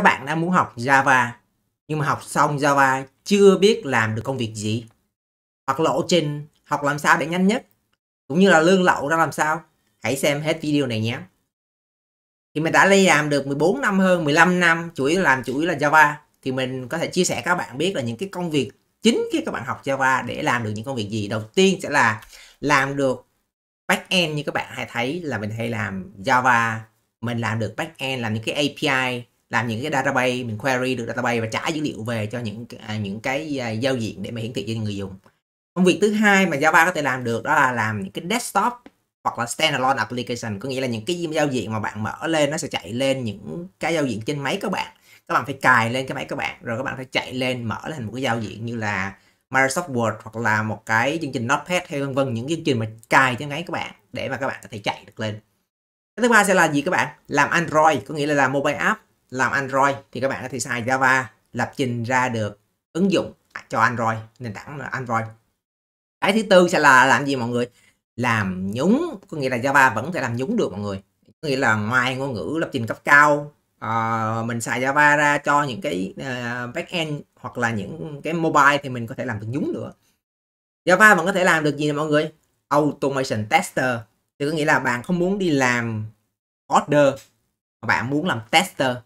các bạn đang muốn học Java nhưng mà học xong Java chưa biết làm được công việc gì hoặc lộ trình học làm sao để nhanh nhất cũng như là lương lậu ra làm sao hãy xem hết video này nhé thì mình đã đi làm được 14 năm hơn 15 năm chủ yếu làm chủ yếu là Java thì mình có thể chia sẻ các bạn biết là những cái công việc chính khi các bạn học Java để làm được những công việc gì đầu tiên sẽ là làm được back end như các bạn hay thấy là mình hay làm Java mình làm được back end làm những cái API làm những cái database mình query được database và trả dữ liệu về cho những à, những cái à, giao diện để mà hiển thị cho người dùng công việc thứ hai mà Java có thể làm được đó là làm những cái desktop hoặc là standalone application có nghĩa là những cái giao diện mà bạn mở lên nó sẽ chạy lên những cái giao diện trên máy các bạn các bạn phải cài lên cái máy các bạn rồi các bạn phải chạy lên mở lên một cái giao diện như là Microsoft Word hoặc là một cái chương trình Notepad hay vân vân những chương trình mà cài trên máy các bạn để mà các bạn có thể chạy được lên cái thứ ba sẽ là gì các bạn làm Android có nghĩa là làm mobile app làm Android thì các bạn có thể xài Java lập trình ra được ứng dụng cho Android nền tảng Android cái thứ tư sẽ là làm gì mọi người làm nhúng có nghĩa là Java vẫn thể làm nhúng được mọi người có nghĩa là ngoài ngôn ngữ lập trình cấp cao uh, mình xài Java ra cho những cái uh, backend hoặc là những cái mobile thì mình có thể làm được nhúng nữa Java vẫn có thể làm được gì nè mọi người automation tester thì có nghĩa là bạn không muốn đi làm order bạn muốn làm tester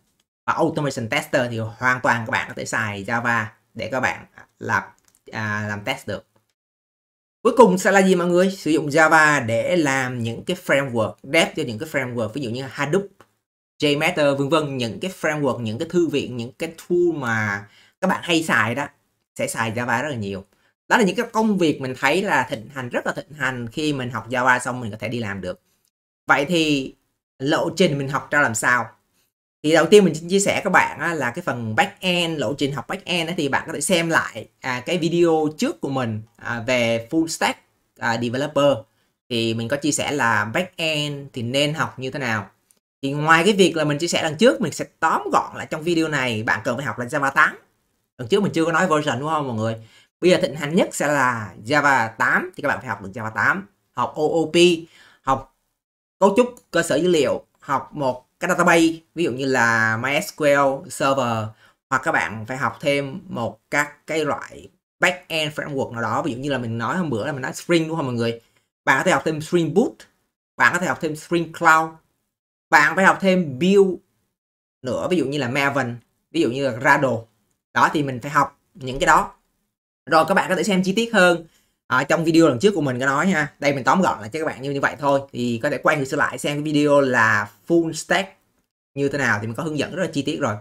và automation tester thì hoàn toàn các bạn có thể xài Java để các bạn làm à, làm test được cuối cùng sẽ là gì mọi người sử dụng Java để làm những cái framework dev cho những cái framework ví dụ như Hadoop JMeter vân vân những cái framework những cái thư viện những cái tool mà các bạn hay xài đó sẽ xài Java rất là nhiều đó là những cái công việc mình thấy là thịnh hành rất là thịnh hành khi mình học Java xong mình có thể đi làm được vậy thì lộ trình mình học ra làm sao thì đầu tiên mình xin chia sẻ các bạn á, là cái phần back end lộ trình học back end thì bạn có thể xem lại à, cái video trước của mình à, về full stack à, developer thì mình có chia sẻ là back end thì nên học như thế nào thì ngoài cái việc là mình chia sẻ lần trước mình sẽ tóm gọn lại trong video này bạn cần phải học là Java 8 lần trước mình chưa có nói version đúng không mọi người bây giờ thịnh hành nhất sẽ là Java 8 thì các bạn phải học được Java 8 học OOP học cấu trúc cơ sở dữ liệu học một cái database ví dụ như là MySQL server hoặc các bạn phải học thêm một các cái loại backend framework nào đó ví dụ như là mình nói hôm bữa là mình nói Spring đúng không mọi người bạn có thể học thêm Spring Boot bạn có thể học thêm Spring Cloud bạn phải học thêm build nữa ví dụ như là Maven ví dụ như là Gradle đó thì mình phải học những cái đó rồi các bạn có thể xem chi tiết hơn ở ờ, trong video lần trước của mình có nói ha đây mình tóm gọn là cho các bạn như như vậy thôi thì có thể quay ngược trở lại xem cái video là full stack như thế nào thì mình có hướng dẫn rất là chi tiết rồi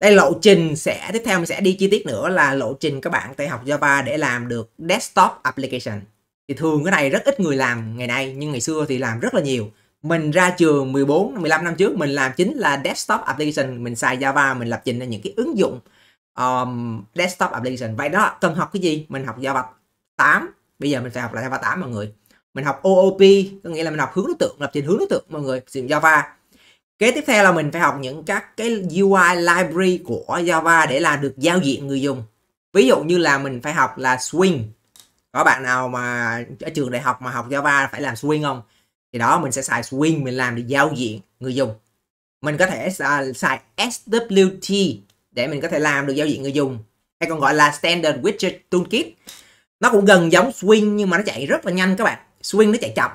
đây lộ trình sẽ tiếp theo mình sẽ đi chi tiết nữa là lộ trình các bạn phải học Java để làm được desktop application thì thường cái này rất ít người làm ngày nay nhưng ngày xưa thì làm rất là nhiều mình ra trường 14 15 năm trước mình làm chính là desktop application mình xài Java mình lập trình ra những cái ứng dụng um, desktop application vậy đó cần học cái gì mình học Java 8 bây giờ mình sẽ học là Java 8 mọi người mình học OOP có nghĩa là mình học hướng đối tượng lập trình hướng đối tượng mọi người sử dụng Java kế tiếp theo là mình phải học những các cái UI library của Java để làm được giao diện người dùng ví dụ như là mình phải học là swing có bạn nào mà ở trường đại học mà học Java phải làm swing không thì đó mình sẽ xài swing mình làm để giao diện người dùng mình có thể xài SWT để mình có thể làm được giao diện người dùng hay còn gọi là standard widget toolkit nó cũng gần giống swing nhưng mà nó chạy rất là nhanh các bạn swing nó chạy chậm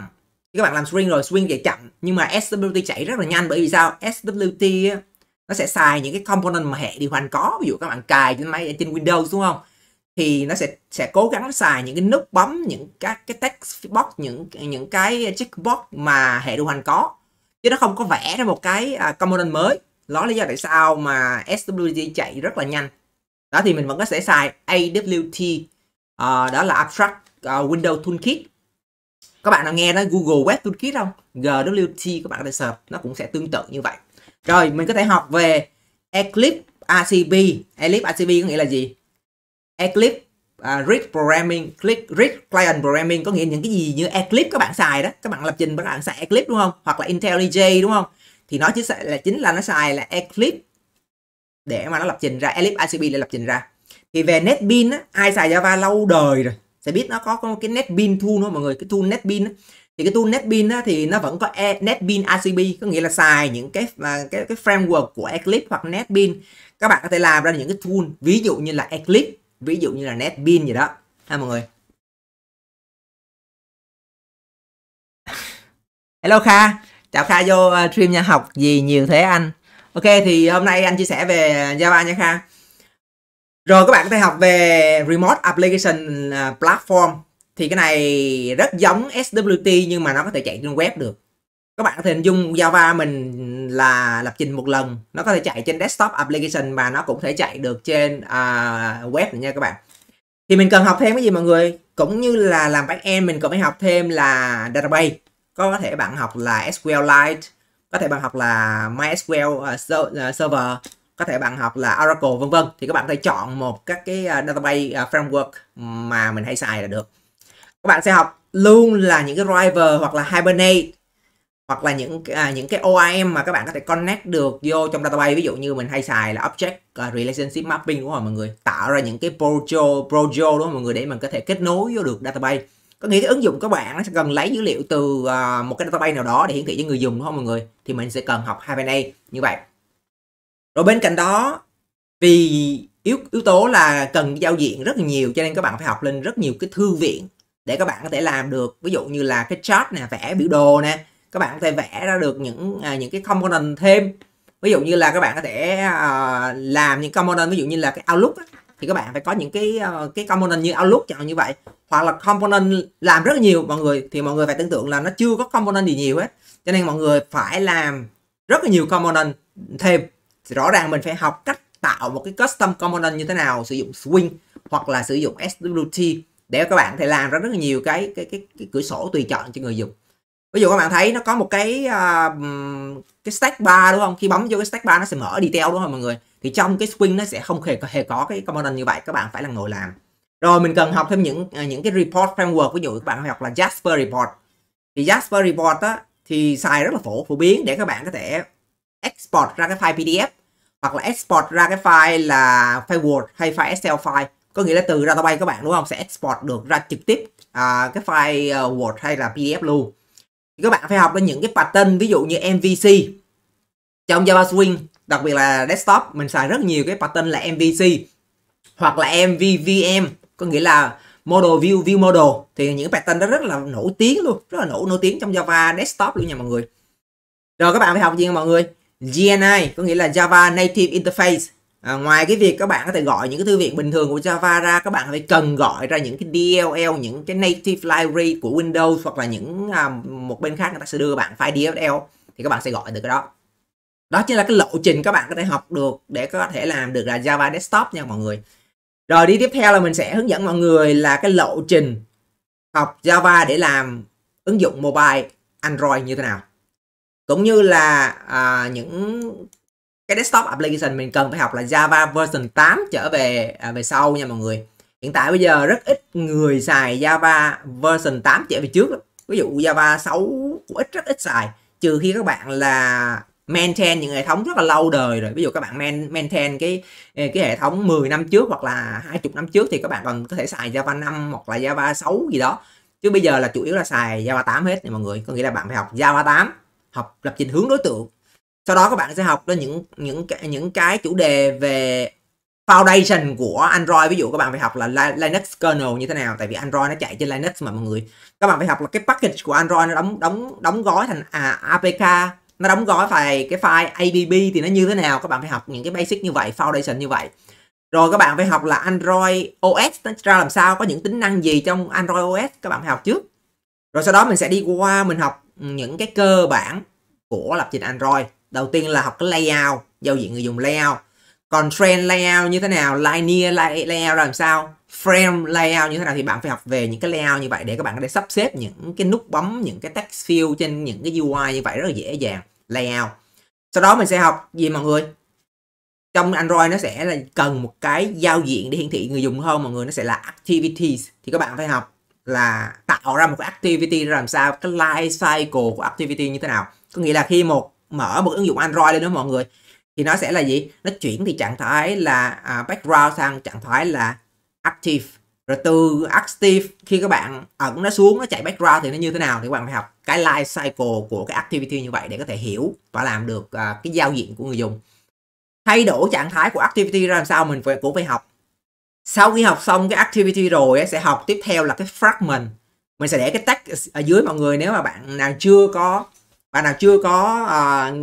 các bạn làm swing rồi swing chạy chậm nhưng mà SWT chạy rất là nhanh bởi vì sao SWT nó sẽ xài những cái component mà hệ điều hành có ví dụ các bạn cài trên máy trên Windows đúng không thì nó sẽ sẽ cố gắng xài những cái nút bấm những các cái text box những những cái checkbox mà hệ điều hành có chứ nó không có vẽ ra một cái à, component mới đó là lý do tại sao mà SWT chạy rất là nhanh đó thì mình vẫn có thể xài AWT uh, đó là abstract uh, window toolkit các bạn đã nghe nói Google Web Toolkit không GWT các bạn có thể search nó cũng sẽ tương tự như vậy rồi mình có thể học về Eclipse acb Eclipse acb có nghĩa là gì Eclipse uh, Read Programming click Read Client Programming có nghĩa những cái gì như Eclipse các bạn xài đó các bạn lập trình các bạn xài Eclipse đúng không hoặc là IntelliJ đúng không thì nó chính là chính là nó xài là Eclipse để mà nó lập trình ra Eclipse acb để lập trình ra thì về netbean á, ai xài java lâu đời rồi sẽ biết nó có cái netbean tool đó mọi người cái tool netbean á. thì cái tool netbean á, thì nó vẫn có e netbean acb có nghĩa là xài những cái à, cái cái framework của eclipse hoặc netbean các bạn có thể làm ra những cái tool ví dụ như là eclipse ví dụ như là netbean gì đó ha mọi người hello kha chào kha vô à, stream nha học gì nhiều thế anh ok thì hôm nay anh chia sẻ về java nha kha rồi các bạn có thể học về Remote Application à, Platform thì cái này rất giống SWT nhưng mà nó có thể chạy trên web được. Các bạn có thể hình dung Java mình là lập trình một lần, nó có thể chạy trên desktop application và nó cũng thể chạy được trên uh, web nha các bạn. Thì mình cần học thêm cái gì mọi người? Cũng như là làm backend mình cần phải học thêm là database. Có thể bạn học là SQLite, có thể bạn học là MySQL uh, server có thể bạn học là Oracle vân vân thì các bạn có thể chọn một các cái à, database à, framework mà mình hay xài là được các bạn sẽ học luôn là những cái driver hoặc là Hibernate hoặc là những à, những cái OIM mà các bạn có thể connect được vô trong database ví dụ như mình hay xài là object à, relationship mapping đúng không mọi người tạo ra những cái projo projo đúng không mọi người để mình có thể kết nối vô được database có nghĩa cái ứng dụng các bạn nó sẽ cần lấy dữ liệu từ uh, một cái database nào đó để hiển thị cho người dùng đúng không mọi người thì mình sẽ cần học Hibernate như vậy rồi bên cạnh đó vì yếu yếu tố là cần giao diện rất là nhiều cho nên các bạn phải học lên rất nhiều cái thư viện để các bạn có thể làm được ví dụ như là cái chart nè vẽ biểu đồ nè các bạn có thể vẽ ra được những à, những cái component thêm ví dụ như là các bạn có thể à, làm những component ví dụ như là cái outlook á, thì các bạn phải có những cái uh, cái component như outlook chẳng như vậy hoặc là component làm rất là nhiều mọi người thì mọi người phải tưởng tượng là nó chưa có component gì nhiều hết cho nên mọi người phải làm rất là nhiều component thêm thì rõ ràng mình phải học cách tạo một cái custom component như thế nào sử dụng swing hoặc là sử dụng SWT để các bạn có thể làm ra rất là nhiều cái cái cái, cái cửa sổ tùy chọn cho người dùng ví dụ các bạn thấy nó có một cái uh, cái stack bar đúng không khi bấm vô cái stack bar nó sẽ mở detail đúng không mọi người thì trong cái swing nó sẽ không hề hề có cái component như vậy các bạn phải là ngồi làm rồi mình cần học thêm những à, những cái report framework ví dụ các bạn học là Jasper report thì Jasper report á thì xài rất là phổ phổ biến để các bạn có thể export ra cái file PDF hoặc là export ra cái file là file Word hay file Excel file có nghĩa là từ ra bay các bạn đúng không sẽ export được ra trực tiếp à, cái file ờ, Word hay là PDF luôn thì các bạn phải học đến những cái pattern ví dụ như MVC trong Java Swing đặc biệt là desktop mình xài rất nhiều cái pattern là MVC hoặc là MVVM có nghĩa là model view view model thì những pattern đó rất là nổi tiếng luôn rất là nổi nổi tiếng trong Java desktop luôn nha mọi người rồi các bạn phải học gì nha mọi người GNI có nghĩa là Java Native Interface à, ngoài cái việc các bạn có thể gọi những cái thư viện bình thường của Java ra các bạn phải cần gọi ra những cái DLL những cái native library của Windows hoặc là những à, một bên khác người ta sẽ đưa bạn file DLL thì các bạn sẽ gọi được cái đó đó chính là cái lộ trình các bạn có thể học được để có thể làm được là Java Desktop nha mọi người rồi đi tiếp theo là mình sẽ hướng dẫn mọi người là cái lộ trình học Java để làm ứng dụng mobile Android như thế nào cũng như là à, những cái desktop application mình cần phải học là Java version 8 trở về à, về sau nha mọi người hiện tại bây giờ rất ít người xài Java version 8 trở về trước ví dụ Java 6 của ít rất ít xài trừ khi các bạn là maintain những hệ thống rất là lâu đời rồi ví dụ các bạn maintain cái ờ, cái hệ thống 10 năm trước hoặc là 20 năm trước thì các bạn còn có thể xài Java 5 hoặc là Java 6 gì đó chứ bây giờ là chủ yếu là xài Java 8 hết nha mọi người có nghĩa là bạn phải học Java 8 học lập trình hướng đối tượng sau đó các bạn sẽ học đến những những những cái chủ đề về foundation của Android ví dụ các bạn phải học là Linux kernel như thế nào tại vì Android nó chạy trên Linux mà mọi người các bạn phải học là cái package của Android nó đóng đóng đóng gói thành à, APK nó đóng gói vài cái file ABB thì nó như thế nào các bạn phải học những cái basic như vậy foundation như vậy rồi các bạn phải học là Android OS nó ra làm sao có những tính năng gì trong Android OS các bạn phải học trước rồi sau đó mình sẽ đi qua mình học những cái cơ bản của lập trình Android đầu tiên là học cái layout giao diện người dùng layout còn trend layout như thế nào linear layout làm sao frame layout như thế nào thì bạn phải học về những cái layout như vậy để các bạn có thể sắp xếp những cái nút bấm những cái text field trên những cái UI như vậy rất là dễ dàng layout sau đó mình sẽ học gì mọi người trong Android nó sẽ là cần một cái giao diện để hiển thị người dùng hơn mọi người nó sẽ là activities thì các bạn phải học là tạo ra một cái activity làm sao cái life cycle của activity như thế nào có nghĩa là khi một mở một ứng dụng android lên đó mọi người thì nó sẽ là gì nó chuyển từ trạng thái là à, background sang trạng thái là active rồi từ active khi các bạn ẩn nó xuống nó chạy background thì nó như thế nào thì các bạn phải học cái life cycle của cái activity như vậy để có thể hiểu và làm được à, cái giao diện của người dùng thay đổi trạng thái của activity ra làm sao mình phải, cũng phải học sau khi học xong cái activity rồi sẽ học tiếp theo là cái fragment mình sẽ để cái tag ở dưới mọi người nếu mà bạn nào chưa có bạn nào chưa có uh,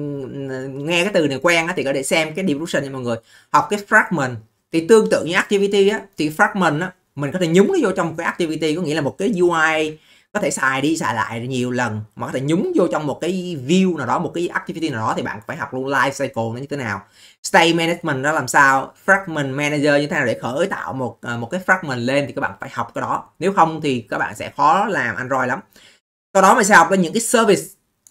nghe cái từ này quen thì có để xem cái description cho mọi người học cái fragment thì tương tự như activity á, thì fragment á, mình có thể nhúng nó vô trong cái activity có nghĩa là một cái UI có thể xài đi xài lại nhiều lần mà có thể nhúng vô trong một cái view nào đó một cái activity nào đó thì bạn phải học luôn life cycle nó như thế nào state management nó làm sao fragment manager như thế nào để khởi tạo một ờ, một cái fragment lên thì các bạn phải học cái đó nếu không thì các bạn sẽ khó làm android lắm sau đó mình sẽ học lên những cái service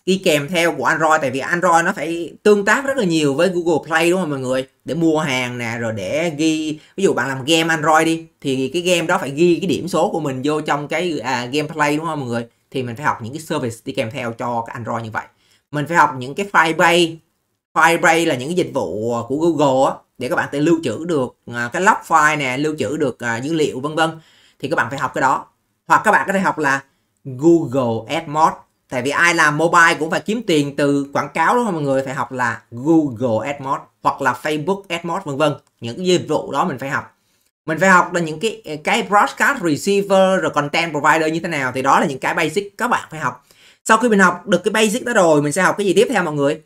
đi kèm theo của Android tại vì Android nó phải tương tác rất là nhiều với Google Play đúng không mọi người để mua hàng nè rồi để ghi ví dụ bạn làm game Android đi thì cái game đó phải ghi cái điểm số của mình vô trong cái à, game Play đúng không mọi người thì mình phải học những cái service đi kèm theo cho cái Android như vậy mình phải học những cái Firebase Firebase là những cái dịch vụ của Google á để các bạn tự lưu trữ được à, cái log file nè lưu trữ được à, dữ liệu vân vân thì các bạn phải học cái đó hoặc các bạn có thể học là Google AdMod tại vì ai làm mobile cũng phải kiếm tiền từ quảng cáo đó mọi người phải học là Google AdMods hoặc là Facebook AdMods vân vân những cái dịch vụ đó mình phải học mình phải học là những cái ờ, cái broadcast receiver rồi content provider như thế nào thì đó là những cái basic các bạn phải học sau khi mình học được cái basic đó rồi mình sẽ học cái gì tiếp theo mọi người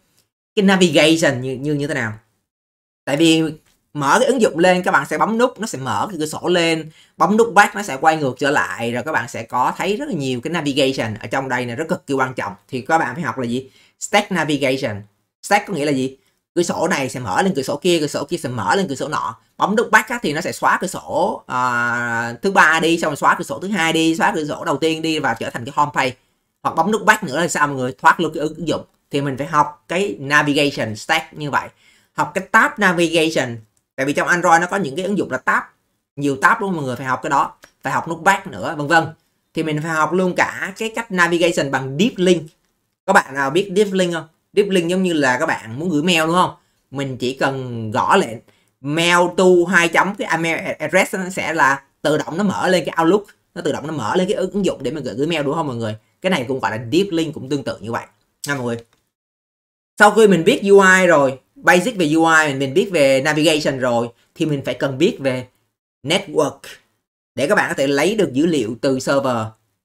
cái navigation như như như thế nào tại vì mở cái ứng dụng lên các bạn sẽ bấm nút nó sẽ mở cái cửa sổ lên bấm nút back nó sẽ quay ngược trở lại rồi các bạn sẽ có thấy rất là nhiều cái navigation ở trong đây này rất cực kỳ quan trọng thì các bạn phải học là gì stack navigation stack có nghĩa là gì cửa sổ này sẽ mở lên cửa sổ kia cửa sổ kia sẽ mở lên cửa sổ nọ bấm nút back á, thì nó sẽ xóa cửa sổ uh, thứ ba đi xong rồi xóa cửa sổ thứ hai đi xóa cửa sổ đầu tiên đi và trở thành cái home page hoặc bấm nút back nữa là sao mọi người thoát luôn cái ứng dụng thì mình phải học cái navigation stack như vậy học cái tab navigation tại vì trong android nó có những cái ứng dụng là tab nhiều tab luôn mọi người phải học cái đó phải học nút back nữa vân vân thì mình phải học luôn cả cái cách navigation bằng deep link các bạn nào biết deep link không deep link giống như là các bạn muốn gửi mail đúng không mình chỉ cần gõ lệnh mail to hai chấm cái email address nó sẽ là tự động nó mở lên cái outlook nó tự động nó mở lên cái ứng dụng để mình gửi, gửi mail đúng không mọi người cái này cũng gọi là deep link cũng tương tự như vậy nha mọi người sau khi mình biết UI rồi basic về UI mình, biết về navigation rồi thì mình phải cần biết về network để các bạn có thể lấy được dữ liệu từ server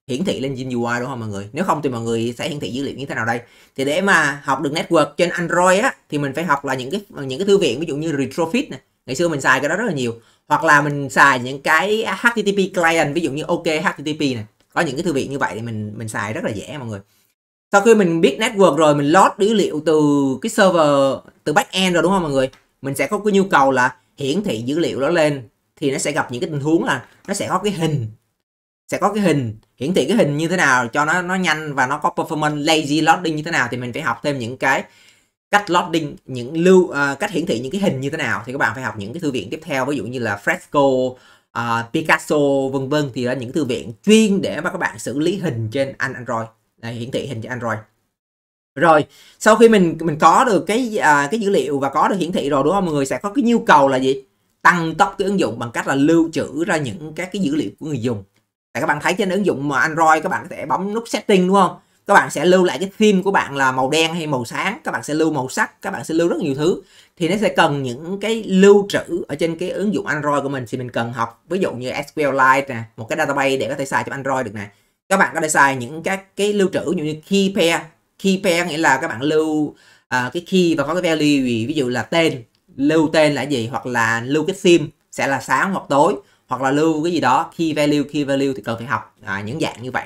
hiển thị lên trên UI đúng không mọi người? Nếu không thì mọi người sẽ hiển thị dữ liệu như thế nào đây? Thì để mà học được network trên Android á thì mình phải học là những cái những cái thư viện ví dụ như Retrofit này. Ngày xưa mình xài cái đó rất là nhiều. Hoặc là mình xài những cái HTTP client ví dụ như OK HTTP này. Có những cái thư viện như vậy thì mình mình xài rất là dễ mọi người sau khi mình biết network rồi mình load dữ liệu từ cái server từ backend rồi đúng không mọi người mình sẽ có cái nhu cầu là hiển thị dữ liệu đó lên thì nó sẽ gặp những cái tình huống là nó sẽ có cái hình sẽ có cái hình hiển thị cái hình như thế nào cho nó nó nhanh và nó có performance lazy loading như thế nào thì mình phải học thêm những cái cách loading những lưu uh, cách hiển thị những cái hình như thế nào thì các bạn phải học những cái thư viện tiếp theo ví dụ như là Fresco uh, Picasso vân vân thì là những thư viện chuyên để mà các bạn xử lý hình trên Android đây, hiển thị hình cho Android rồi sau khi mình mình có được cái à, cái dữ liệu và có được hiển thị rồi đúng không mọi người sẽ có cái nhu cầu là gì tăng tốc cái ứng dụng bằng cách là lưu trữ ra những các cái dữ liệu của người dùng tại các bạn thấy trên ứng dụng mà android các bạn có thể bấm nút setting đúng không các bạn sẽ lưu lại cái theme của bạn là màu đen hay màu sáng các bạn sẽ lưu màu sắc các bạn sẽ lưu rất nhiều thứ thì nó sẽ cần những cái lưu trữ ở trên cái ứng dụng android của mình thì mình cần học ví dụ như sqlite nè một cái database để có thể xài cho android được này các bạn có thể xài những các cái lưu trữ như key pair key pair nghĩa là các bạn lưu à, cái key và có cái value ví dụ là tên lưu tên là gì hoặc là lưu cái sim sẽ là sáng hoặc tối hoặc là lưu cái gì đó key value key value thì cần phải học à, những dạng như vậy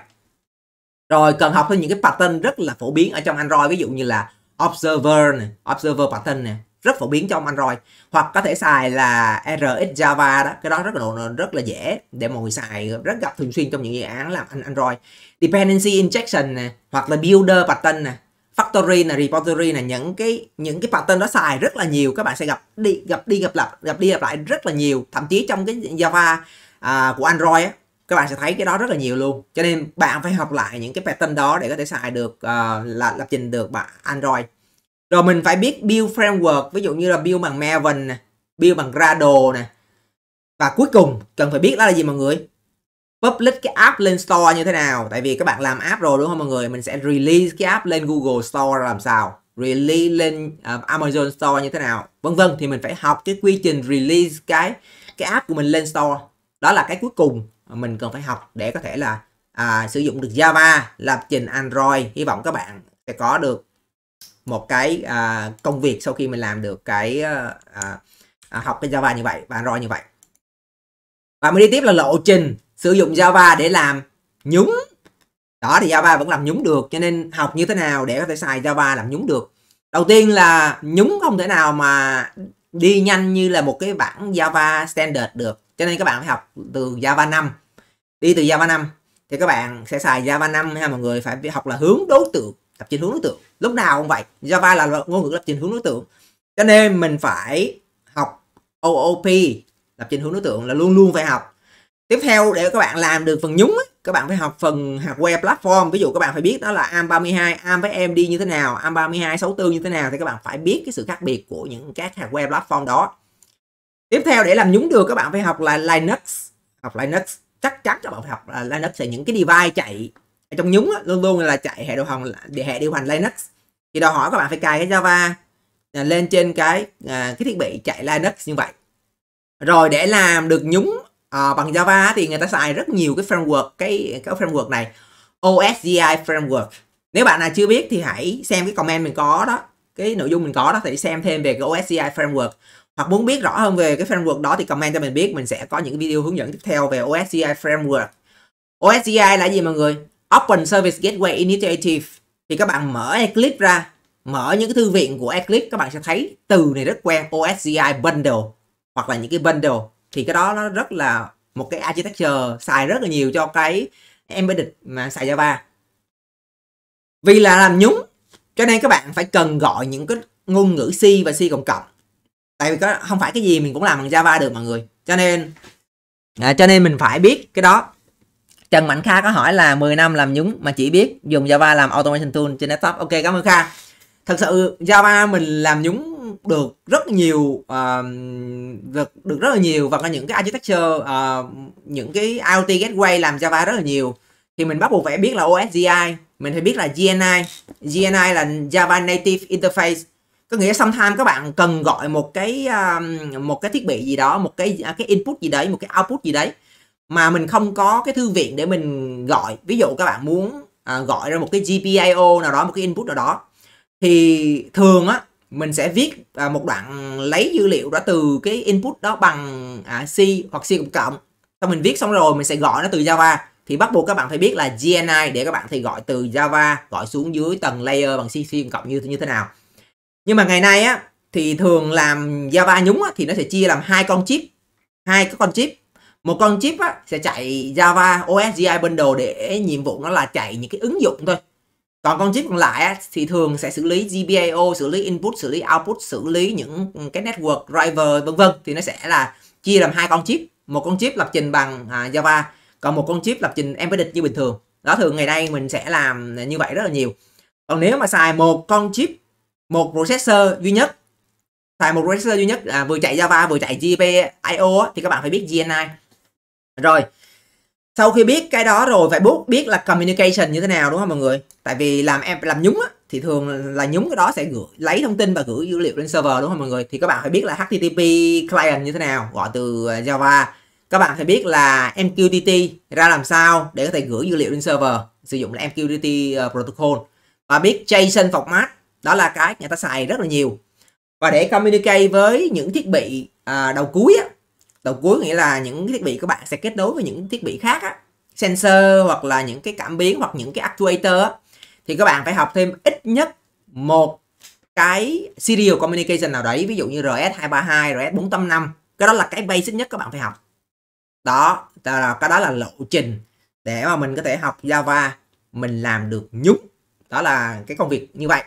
rồi cần học thêm những cái pattern rất là phổ biến ở trong android ví dụ như là observer này observer pattern này rất phổ biến trong Android hoặc có thể xài là RX Java đó cái đó rất là rất là dễ để mọi người xài rất gặp thường xuyên trong những dự án làm Android dependency injection nè hoặc là builder pattern nè factory nè repository nè những cái những cái pattern đó xài rất là nhiều các bạn sẽ gặp đi gặp đi gặp lại gặp đi gặp lại rất là nhiều thậm chí trong cái Java à, của Android á, các bạn sẽ thấy cái đó rất là nhiều luôn cho nên bạn phải học lại những cái pattern đó để có thể xài được uh, là lập trình được bạn Android rồi mình phải biết build framework ví dụ như là build bằng Maven nè build bằng Gradle nè và cuối cùng cần phải biết đó là gì mọi người public cái app lên store như thế nào tại vì các bạn làm app rồi đúng không mọi người mình sẽ release cái app lên Google Store làm sao release lên uh, Amazon Store như thế nào vân vân thì mình phải học cái quy trình release cái cái app của mình lên store đó là cái cuối cùng mình cần phải học để có thể là à, sử dụng được Java lập trình Android hy vọng các bạn sẽ có được một cái à, công việc sau khi mình làm được cái ờ, à, à, học cái Java như vậy và Android như vậy và mình đi tiếp là lộ trình sử dụng Java để làm nhúng đó thì Java vẫn làm nhúng được cho nên học như thế nào để có thể xài Java làm nhúng được đầu tiên là nhúng không thể nào mà đi nhanh như là một cái bản Java standard được cho nên các bạn phải học từ Java 5 đi từ Java 5 thì các bạn sẽ xài Java 5 ha mọi người phải học là hướng đối tượng lập trình hướng đối tượng lúc nào cũng vậy Java là ngôn ngữ lập trình hướng đối tượng cho nên mình phải học OOP lập trình hướng đối tượng là luôn luôn phải học tiếp theo để các bạn làm được phần nhúng các bạn phải học phần hardware platform ví dụ các bạn phải biết đó là am 32 am với AMD như thế nào am 32 64 như thế nào thì các bạn phải biết cái sự khác biệt của những các hardware platform đó tiếp theo để làm nhúng được các bạn phải học là Linux học Linux chắc chắn các bạn phải học là Linux là những cái device chạy ở trong nhúng luôn luôn là chạy hệ điều hành hệ điều hành Linux thì đòi hỏi các bạn phải cài cái Java à, lên trên cái à, cái thiết bị chạy Linux như vậy rồi để làm được nhúng à, bằng Java thì người ta xài rất nhiều cái framework cái cái framework này OSGI framework nếu bạn nào chưa biết thì hãy xem cái comment mình có đó cái nội dung mình có đó thì xem thêm về cái OSGI framework hoặc muốn biết rõ hơn về cái framework đó thì comment cho mình biết mình sẽ có những video hướng dẫn tiếp theo về OSGI framework OSGI là gì mọi người Open Service Gateway Initiative thì các bạn mở Eclipse ra mở những cái thư viện của Eclipse các bạn sẽ thấy từ này rất quen OSGI bundle hoặc là những cái bundle thì cái đó nó rất là một cái architecture xài rất là nhiều cho cái embedded mà xài Java vì là làm nhúng cho nên các bạn phải cần gọi những cái ngôn ngữ C và C cộng cộng tại vì có, không phải cái gì mình cũng làm bằng Java được mọi người cho nên à, cho nên mình phải biết cái đó Trần Mạnh Kha có hỏi là 10 năm làm nhúng mà chỉ biết dùng Java làm automation tool trên laptop Ok cảm ơn Kha. Thật sự Java mình làm nhúng được rất nhiều uh, được được rất là nhiều và có những cái architecture uh, những cái IoT gateway làm Java rất là nhiều thì mình bắt buộc phải biết là OSGI mình phải biết là GNI GNI là Java Native Interface có nghĩa sometimes các bạn cần gọi một cái uh, một cái thiết bị gì đó một cái à, cái input gì đấy một cái output gì đấy mà mình không có cái thư viện để mình gọi ví dụ các bạn muốn à, gọi ra một cái GPIO nào đó một cái input nào đó thì thường á mình sẽ viết à, một đoạn lấy dữ liệu đó từ cái input đó bằng à, C hoặc C cộng cộng xong mình viết xong rồi mình sẽ gọi nó từ Java thì bắt buộc các bạn phải biết là GNI để các bạn thì gọi từ Java gọi xuống dưới tầng layer bằng C C cộng như như thế nào nhưng mà ngày nay á thì thường làm Java nhúng á, thì nó sẽ chia làm hai con chip hai cái con chip một con chip á, sẽ chạy Java OSGI bundle để nhiệm vụ nó là chạy những cái ứng dụng thôi còn con chip còn lại á, thì thường sẽ xử lý GPIO xử lý input xử lý output xử lý những cái network driver vân vân thì nó sẽ là chia làm hai con chip một con chip lập trình bằng à, Java còn một con chip lập trình embedded như bình thường đó thường ngày nay mình sẽ làm như vậy rất là nhiều còn nếu mà xài một con chip một processor duy nhất xài một processor duy nhất à, vừa chạy Java vừa chạy GPIO thì các bạn phải biết GNI rồi sau khi biết cái đó rồi phải bút biết là communication như thế nào đúng không mọi người tại vì làm em làm nhúng á, thì thường là nhúng cái đó sẽ gửi lấy thông tin và gửi dữ liệu lên server đúng không mọi người thì các bạn phải biết là http client như thế nào gọi từ à, java các bạn phải biết là MQTT ra làm sao để có thể gửi dữ liệu lên server sử dụng là MQTT à, protocol và biết JSON format đó là cái người ta xài rất là nhiều và để communicate với những thiết bị à, đầu cuối đầu cuối nghĩa là những thiết bị các bạn sẽ kết nối với những thiết bị khác á, sensor hoặc là những cái cảm biến hoặc những cái actuator á, thì các bạn phải học thêm ít nhất một cái serial communication nào đấy ví dụ như RS232, RS485 cái đó là cái basic nhất các bạn phải học đó là cái đó là lộ trình để mà mình có thể học Java mình làm được nhúng đó là cái công việc như vậy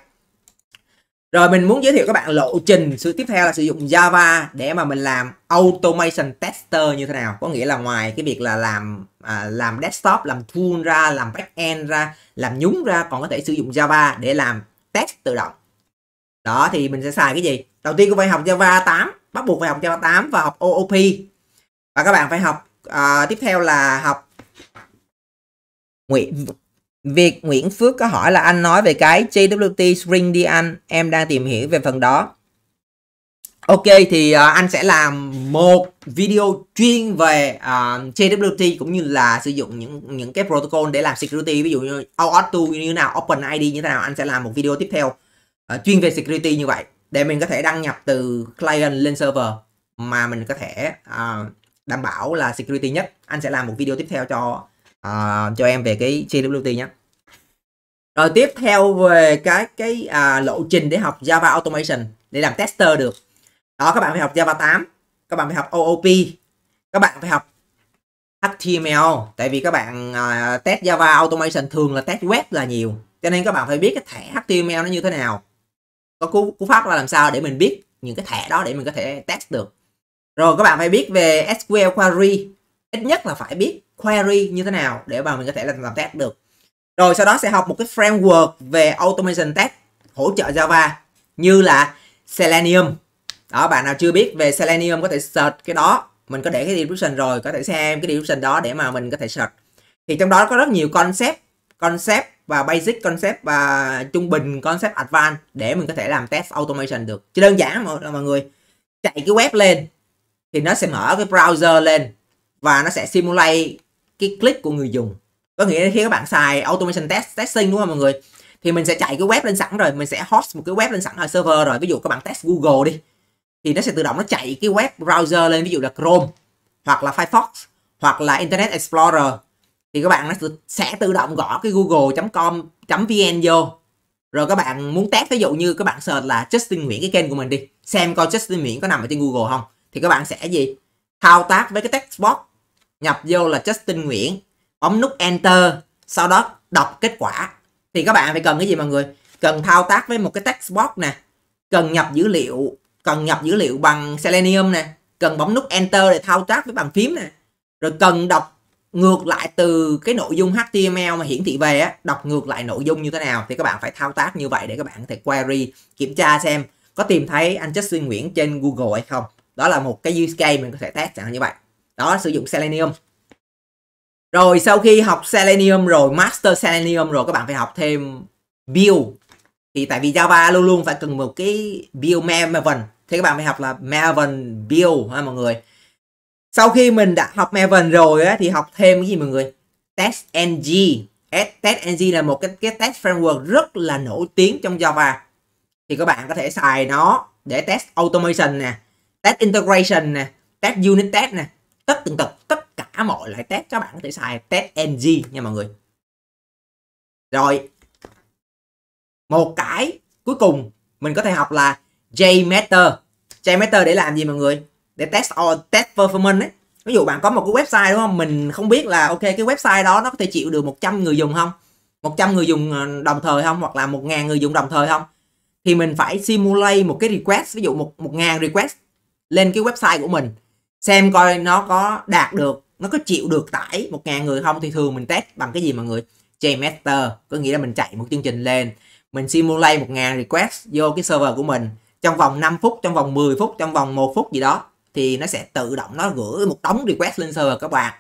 rồi mình muốn giới thiệu các bạn lộ trình sự tiếp theo là sử dụng Java để mà mình làm automation tester như thế nào. Có nghĩa là ngoài cái việc là làm à, làm desktop, làm tool ra, làm backend ra, làm nhúng ra còn có thể sử dụng Java để làm test tự động. Đó thì mình sẽ xài cái gì? Đầu tiên cũng phải học Java 8, bắt buộc phải học Java 8 và học OOP. Và các bạn phải học à, tiếp theo là học Nguyện Việc Nguyễn Phước có hỏi là anh nói về cái JWT Spring đi anh, em đang tìm hiểu về phần đó. Ok thì uh, anh sẽ làm một video chuyên về uh, ờ, JWT cũng như là sử dụng những những cái protocol để làm security ví dụ như OAuth2 như thế nào, OpenID như thế nào anh sẽ làm một video tiếp theo uh, chuyên về security như vậy để mình có thể đăng nhập từ client lên server mà mình có thể uh, đảm bảo là security nhất. Anh sẽ làm một video tiếp theo cho à, cho em về cái CWT nhé rồi tiếp theo về cái cái à, lộ trình để học Java Automation để làm tester được đó các bạn phải học Java 8 các bạn phải học OOP các bạn phải học HTML tại vì các bạn à, test Java Automation thường là test web là nhiều cho nên các bạn phải biết cái thẻ HTML nó như thế nào có cú, cú pháp là làm sao để mình biết những cái thẻ đó để mình có thể test được rồi các bạn phải biết về SQL query ít nhất là phải biết query như thế nào để mà mình có thể là làm test được rồi sau đó sẽ học một cái framework về automation test hỗ trợ Java như là Selenium đó bạn nào chưa biết về Selenium có thể search cái đó mình có để cái description rồi có thể xem cái description đó để mà mình có thể search thì trong đó có rất nhiều concept concept và basic concept và trung bình concept advanced để mình có thể làm test automation được chứ đơn giản mà mọi người chạy cái web lên thì nó sẽ mở cái browser lên và nó sẽ simulate cái click của người dùng có nghĩa là khi các bạn xài automation test testing đúng không mọi người thì mình sẽ chạy cái web lên sẵn rồi mình sẽ host một cái web lên sẵn ở server rồi ví dụ các bạn test Google đi thì nó sẽ tự động nó chạy cái web browser lên ví dụ là Chrome hoặc là Firefox hoặc là Internet Explorer thì các bạn nó sẽ tự động gõ cái google.com.vn vô rồi các bạn muốn test ví dụ như các bạn search là Justin Nguyễn cái kênh của mình đi xem coi Justin Nguyễn có nằm ở trên Google không thì các bạn sẽ gì thao tác với cái text box nhập vô là Justin Nguyễn bấm nút Enter sau đó đọc kết quả thì các bạn phải cần cái gì mọi người cần thao tác với một cái text box nè cần nhập dữ liệu cần nhập dữ liệu bằng Selenium nè cần bấm nút Enter để thao tác với bàn phím nè rồi cần đọc ngược lại từ cái nội dung HTML mà hiển thị về á đọc ngược lại nội dung như thế nào thì các bạn phải thao tác như vậy để các bạn có thể query kiểm tra xem có tìm thấy anh Justin Nguyễn trên Google hay không đó là một cái use case mình có thể test chẳng như vậy đó sử dụng selenium rồi sau khi học selenium rồi master selenium rồi các bạn phải học thêm build thì tại vì java luôn luôn phải cần một cái build maven thì các bạn phải học là maven build ha mọi người sau khi mình đã học maven rồi á, thì học thêm cái gì mọi người test ng test ng là một cái cái test framework rất là nổi tiếng trong java thì các bạn có thể xài nó để test automation nè test integration nè test unit test nè tất từng tập tất cả mọi loại test các bạn có thể xài test ng nha mọi người rồi một cái cuối cùng mình có thể học là JMeter JMeter để làm gì mọi người để test or test performance ấy ví dụ bạn có một cái website đúng không mình không biết là ok cái website đó nó có thể chịu được 100 người dùng không 100 người dùng ờ, đồng thời không hoặc là 1.000 người dùng đồng thời không thì mình phải simulate một cái request ví dụ một một ngàn request lên cái website của mình xem coi nó có đạt được nó có chịu được tải một ngàn người không thì thường mình test bằng cái gì mọi người JMaster có nghĩa là mình chạy một chương trình lên mình simulate một ngàn request vô cái server của mình trong vòng 5 phút trong vòng 10 phút trong vòng một phút gì đó thì nó sẽ tự động nó gửi một đống request lên server các bạn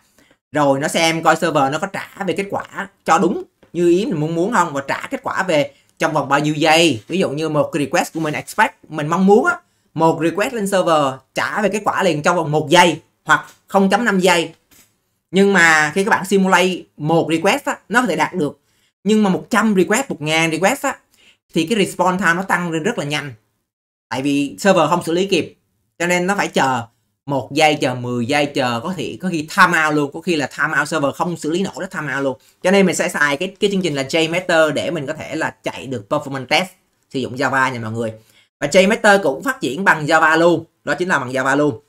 rồi nó xem coi server nó có trả về kết quả cho đúng như ý mình muốn muốn không và trả kết quả về trong vòng bao nhiêu giây ví dụ như một request của mình expect mình mong muốn á một request lên server trả về kết quả liền trong vòng 1 giây hoặc 0.5 giây nhưng mà khi các bạn simulate một request á, nó có thể đạt được nhưng mà 100 request 1000 request á, thì cái response time nó tăng lên rất là nhanh tại vì server không xử lý kịp cho nên nó phải chờ một giây chờ 10 giây chờ có thể có khi time out luôn có khi là time out server không xử lý nổi nó time out luôn cho nên mình sẽ xài cái cái chương trình là JMeter để mình có thể là chạy được performance test sử dụng Java nha mọi người và JMeter cũng phát triển bằng Java luôn đó chính là bằng Java luôn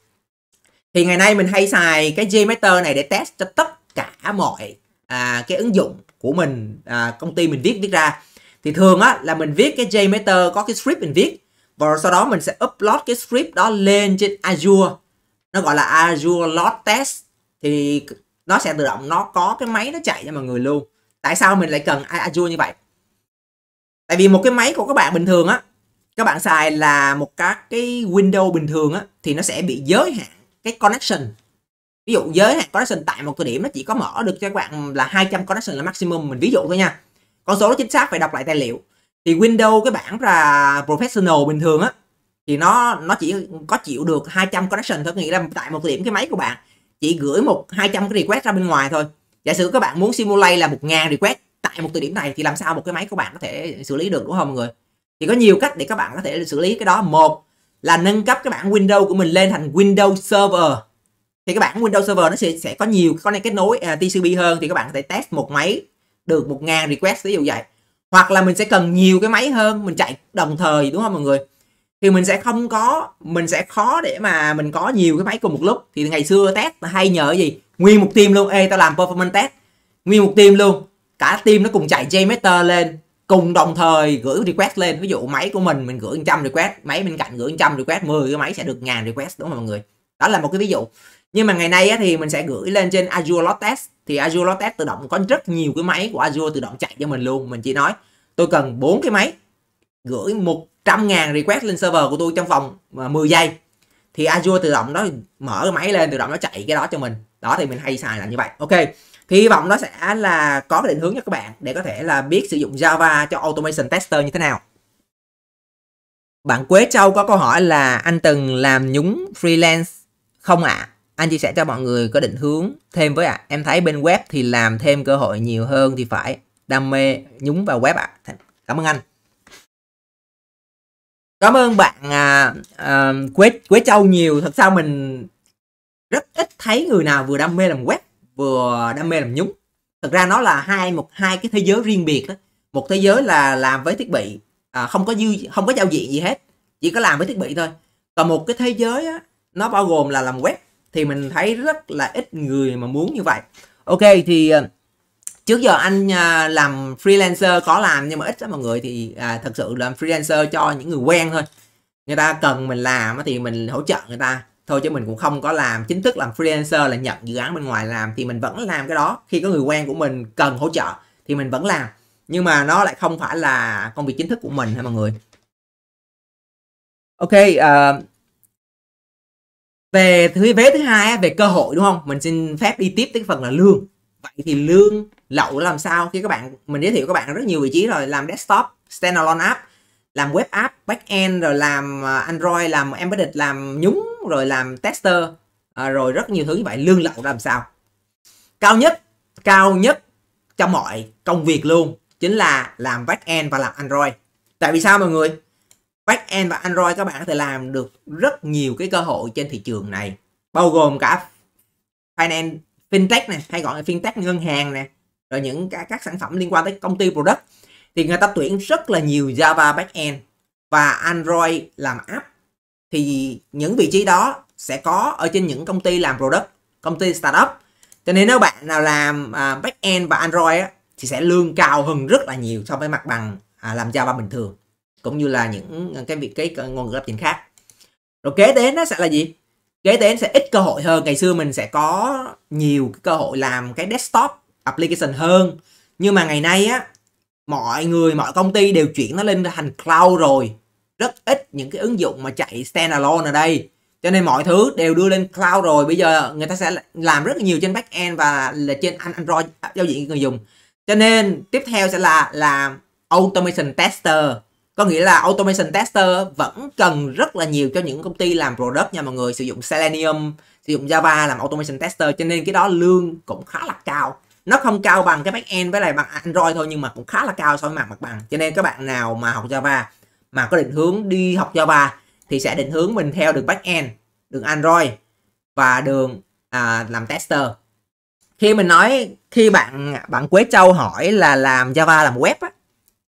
thì ngày nay mình hay xài cái JMeter này để test cho tất cả mọi à, cái ứng dụng của mình à, công ty mình viết viết ra thì thường á là mình viết cái JMeter có cái script mình viết và sau đó mình sẽ upload cái script đó lên trên Azure nó gọi là Azure Load Test thì nó sẽ tự động nó có cái máy nó chạy cho mọi người luôn tại sao mình lại cần Azure như vậy tại vì một cái máy của các bạn bình thường á các bạn xài là một các cái Windows bình thường á, thì nó sẽ bị giới hạn cái connection ví dụ giới hạn connection tại một thời điểm nó chỉ có mở được cho các bạn là 200 connection là maximum mình ví dụ thôi nha con số nó chính xác phải đọc lại tài liệu thì Windows cái bản là professional bình thường á thì nó nó chỉ có chịu được 200 connection thôi nghĩa là tại một thời điểm cái máy của bạn chỉ gửi một 200 cái request ra bên ngoài thôi giả sử các bạn muốn simulate là một ngàn request tại một thời điểm này thì làm sao một cái máy của bạn có thể xử lý được đúng không mọi người thì có nhiều cách để các bạn có thể xử lý cái đó một là nâng cấp cái bản Windows của mình lên thành Windows Server thì cái bản Windows Server nó sẽ sẽ có nhiều con này kết nối uh, à, TCP hơn thì các bạn có thể test một máy được 1.000 request ví dụ vậy hoặc là mình sẽ cần nhiều cái máy hơn mình chạy đồng thời đúng không mọi người thì mình sẽ không có mình sẽ khó để mà mình có nhiều cái máy cùng một lúc thì ngày xưa test là hay nhờ gì nguyên một team luôn ê tao làm performance test nguyên một team luôn cả team nó cùng chạy JMeter lên cùng đồng thời gửi request lên ví dụ máy của mình mình gửi 100 request máy bên cạnh gửi 100 request 10 cái máy sẽ được ngàn request đúng không mọi người đó là một cái ví dụ nhưng mà ngày nay thì mình sẽ gửi lên trên Azure Lot Test thì Azure Lot Test tự động có rất nhiều cái máy của Azure tự động chạy cho mình luôn mình chỉ nói tôi cần bốn cái máy gửi 100 ngàn request lên server của tôi trong vòng 10 à, giây thì Azure tự động nó mở cái máy lên tự động nó chạy cái đó cho mình đó thì mình hay xài là như vậy ok hy vọng nó sẽ là có định hướng cho các bạn để có thể là biết sử dụng Java cho automation tester như thế nào bạn Quế Châu có câu hỏi là anh từng làm nhúng freelance không ạ? À? Anh chia sẻ cho mọi người có định hướng thêm với ạ. À. Em thấy bên web thì làm thêm cơ hội nhiều hơn thì phải đam mê nhúng vào web ạ. À. Cảm ơn anh. Cảm ơn bạn à, à, Quế Quế Châu nhiều. Thật sao mình rất ít thấy người nào vừa đam mê làm web vừa đam mê làm nhúng thực ra nó là hai một hai cái thế giới riêng biệt đó. một thế giới là làm với thiết bị à, không có dư không có giao diện gì hết chỉ có làm với thiết bị thôi còn một cái thế giới á, nó bao gồm là làm web thì mình thấy rất là ít người mà muốn như vậy ok thì à, trước giờ anh à, làm freelancer có làm nhưng mà ít lắm mọi người thì à, thật sự làm freelancer cho những người quen thôi người ta cần mình làm thì mình hỗ trợ người ta thôi chứ mình cũng không có làm chính thức làm freelancer là nhận dự án bên ngoài làm thì mình vẫn làm cái đó khi có người quen của mình cần hỗ trợ thì mình vẫn làm nhưng mà nó lại không phải là công việc chính thức của mình hả mọi người ok uh, về thứ vế thứ hai về cơ hội đúng không mình xin phép đi tiếp tới phần là lương vậy thì lương lậu làm sao khi các bạn mình giới thiệu các bạn rất nhiều vị trí rồi làm desktop standalone app làm web app back end rồi làm à, android làm embedded làm nhúng rồi làm tester à, rồi rất nhiều thứ như vậy lương lậu làm sao cao nhất cao nhất trong mọi công việc luôn chính là làm back end và làm android tại vì sao mọi người back end và android các bạn có thể làm được rất nhiều cái cơ hội trên thị trường này bao gồm cả finance fintech này hay gọi là fintech ngân hàng này, rồi những các các sản phẩm liên quan tới công ty product thì người ta tuyển rất là nhiều Java backend và Android làm app thì những vị trí đó sẽ có ở trên những công ty làm product, công ty startup. Cho nên nếu bạn nào làm à, backend và Android á, thì sẽ lương cao hơn rất là nhiều so với mặt bằng à, làm Java bình thường cũng như là những à, cái việc cái ngôn ngữ lập trình khác. Rồi kế đến nó sẽ là gì? Kế đến sẽ ít cơ hội hơn. Ngày xưa mình sẽ có nhiều cơ hội làm cái desktop application hơn. Nhưng mà ngày nay á mọi người mọi công ty đều chuyển nó lên thành cloud rồi rất ít những cái ứng dụng mà chạy standalone ở đây cho nên mọi thứ đều đưa lên cloud rồi bây giờ người ta sẽ làm rất là nhiều trên backend và là trên android à, giao diện người dùng cho nên tiếp theo sẽ là làm automation tester có nghĩa là automation tester vẫn cần rất là nhiều cho những công ty làm product nha mọi người sử dụng selenium sử dụng java làm automation tester cho nên cái đó lương cũng khá là cao nó không cao bằng cái backend với lại bằng Android thôi nhưng mà cũng khá là cao so với mặt mặt bằng cho nên các bạn nào mà học Java mà có định hướng đi học Java thì sẽ định hướng mình theo đường backend đường Android và đường à, làm tester khi mình nói khi bạn bạn Quế Châu hỏi là làm Java làm web á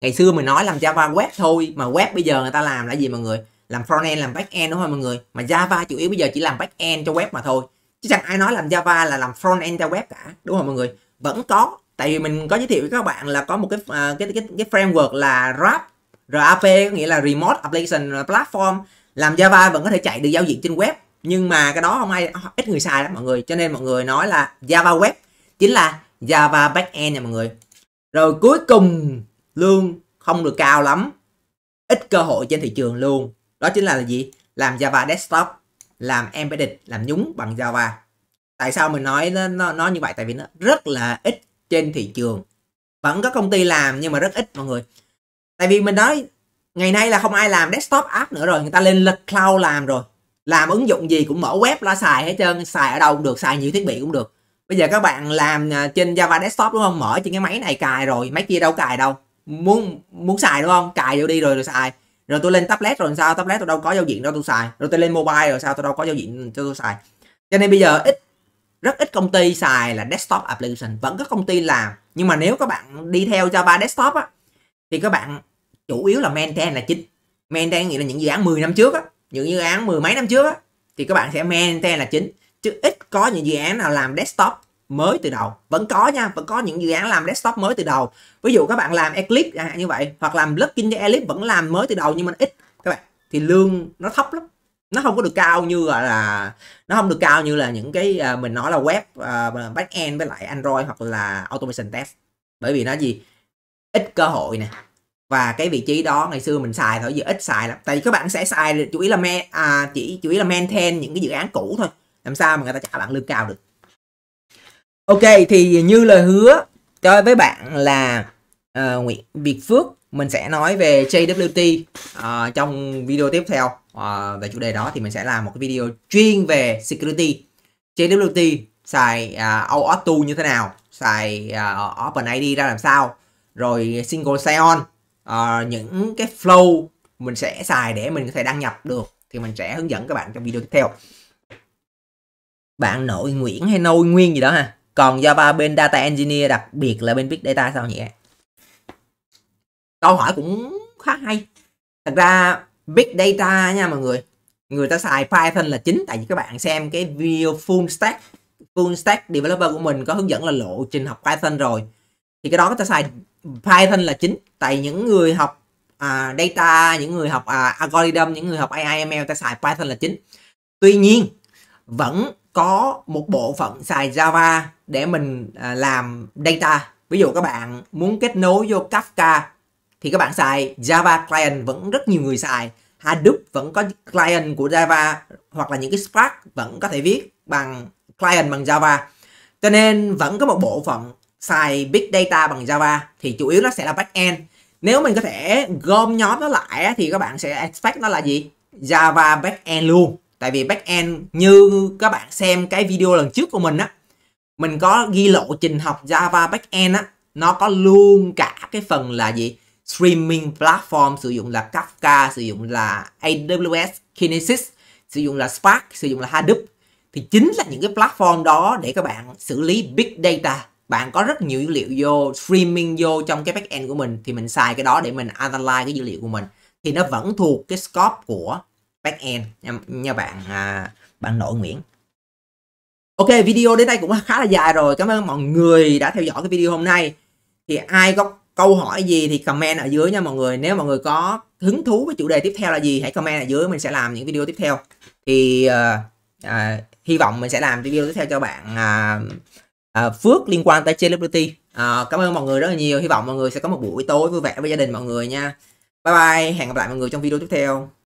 ngày xưa mình nói làm Java web thôi mà web bây giờ người ta làm là gì mọi người làm front end làm back end đúng không mọi người mà Java chủ yếu bây giờ chỉ làm back end cho web mà thôi chứ chẳng ai nói làm Java là làm front end cho web cả đúng không mọi người vẫn có tại vì mình có giới thiệu với các bạn là có một cái à, cái cái cái framework là RAP RAP có nghĩa là Remote Application Platform làm Java vẫn có thể chạy được giao diện trên web nhưng mà cái đó không ai ít người xài lắm mọi người cho nên mọi người nói là Java Web chính là Java Backend nha mọi người rồi cuối cùng lương không được cao lắm ít cơ hội trên thị trường luôn đó chính là gì làm Java Desktop làm embedded làm nhúng bằng Java tại sao mình nói nó, nó, nó như vậy tại vì nó rất là ít trên thị trường vẫn có công ty làm nhưng mà rất ít mọi người tại vì mình nói ngày nay là không ai làm desktop app nữa rồi người ta lên lịch cloud làm rồi làm ứng dụng gì cũng mở web ra xài hết trơn xài ở đâu cũng được xài nhiều thiết bị cũng được bây giờ các bạn làm à, trên java desktop đúng không mở trên cái máy này cài rồi máy kia đâu cài đâu muốn muốn xài đúng không cài vô đi rồi rồi xài rồi tôi lên tablet rồi sao tablet tôi đâu có giao diện đâu tôi xài rồi tôi lên mobile rồi sao tôi đâu có giao diện cho tôi xài cho nên bây giờ ít rất ít công ty xài là desktop application vẫn có công ty làm nhưng mà nếu các bạn đi theo Java desktop á, thì các bạn chủ yếu là maintain là chính maintain nghĩa là những dự án 10 năm trước á, những dự án mười mấy năm trước á, thì các bạn sẽ maintain là chính chứ ít có những dự án nào làm desktop mới từ đầu vẫn có nha vẫn có những dự án làm desktop mới từ đầu ví dụ các bạn làm Eclipse à, như vậy hoặc làm plugin cho Eclipse vẫn làm mới từ đầu nhưng mà ít các bạn thì lương nó thấp lắm nó không có được cao như là, là nó không được cao như là những cái uh, mình nói là web uh, back end với lại android hoặc là automation test bởi vì nó gì ít cơ hội nè và cái vị trí đó ngày xưa mình xài thôi giờ ít xài lắm tại vì các bạn sẽ xài chủ yếu là me à, chỉ chủ yếu là maintain những cái dự án cũ thôi làm sao mà người ta trả bạn lương cao được ok thì như lời hứa cho với bạn là uh, Nguyễn Việt Phước mình sẽ nói về JWT uh, ờ, trong video tiếp theo uh, về chủ đề đó thì mình sẽ làm một cái video chuyên về security JWT xài uh, à, OAuth 2 như thế nào xài uh, OpenID ra làm sao rồi single sign-on uh, ờ, những cái flow mình sẽ xài để mình có thể đăng nhập được thì mình sẽ hướng dẫn các bạn trong video tiếp theo bạn nội Nguyễn hay nôi Nguyên gì đó ha còn Java bên Data Engineer đặc biệt là bên Big Data sao nhỉ câu hỏi cũng khá hay thật ra big data nha mọi người người ta xài python là chính tại vì các bạn xem cái video full stack full stack developer của mình có hướng dẫn là lộ trình học python rồi thì cái đó người ta xài python là chính tại những người học à, data những người học à, algorithm những người học ai ml ta xài python là chính tuy nhiên vẫn có một bộ phận xài java để mình à, làm data ví dụ các bạn muốn kết nối vô kafka thì các bạn xài Java client vẫn rất nhiều người xài Hadoop vẫn có client của Java hoặc là những cái Spark vẫn có thể viết bằng client bằng Java cho nên vẫn có một bộ phận xài big data bằng Java thì chủ yếu nó sẽ là backend nếu mình có thể gom nhóm nó lại thì các bạn sẽ expect nó là gì Java backend luôn tại vì backend như các bạn xem cái video lần trước của mình á mình có ghi lộ trình học Java backend á nó có luôn cả cái phần là gì streaming platform sử dụng là Kafka, sử dụng là AWS Kinesis, sử dụng là Spark, sử dụng là Hadoop thì chính là những cái platform đó để các bạn xử lý big data bạn có rất nhiều dữ liệu vô streaming vô trong cái backend của mình thì mình xài cái đó để mình analyze cái dữ liệu của mình thì nó vẫn thuộc cái scope của backend nha, nha bạn à, bạn nội Nguyễn Ok video đến đây cũng khá là dài rồi cảm ơn mọi người đã theo dõi cái video hôm nay thì ai có câu hỏi gì thì comment ở dưới nha mọi người nếu mọi người có hứng thú với chủ đề tiếp theo là gì hãy comment ở dưới mình sẽ làm những video tiếp theo thì uh, uh, hy vọng mình sẽ làm video tiếp theo cho bạn uh, uh, phước liên quan tới celebrity uh, cảm ơn mọi người rất là nhiều hy vọng mọi người sẽ có một buổi tối vui vẻ với gia đình mọi người nha bye bye hẹn gặp lại mọi người trong video tiếp theo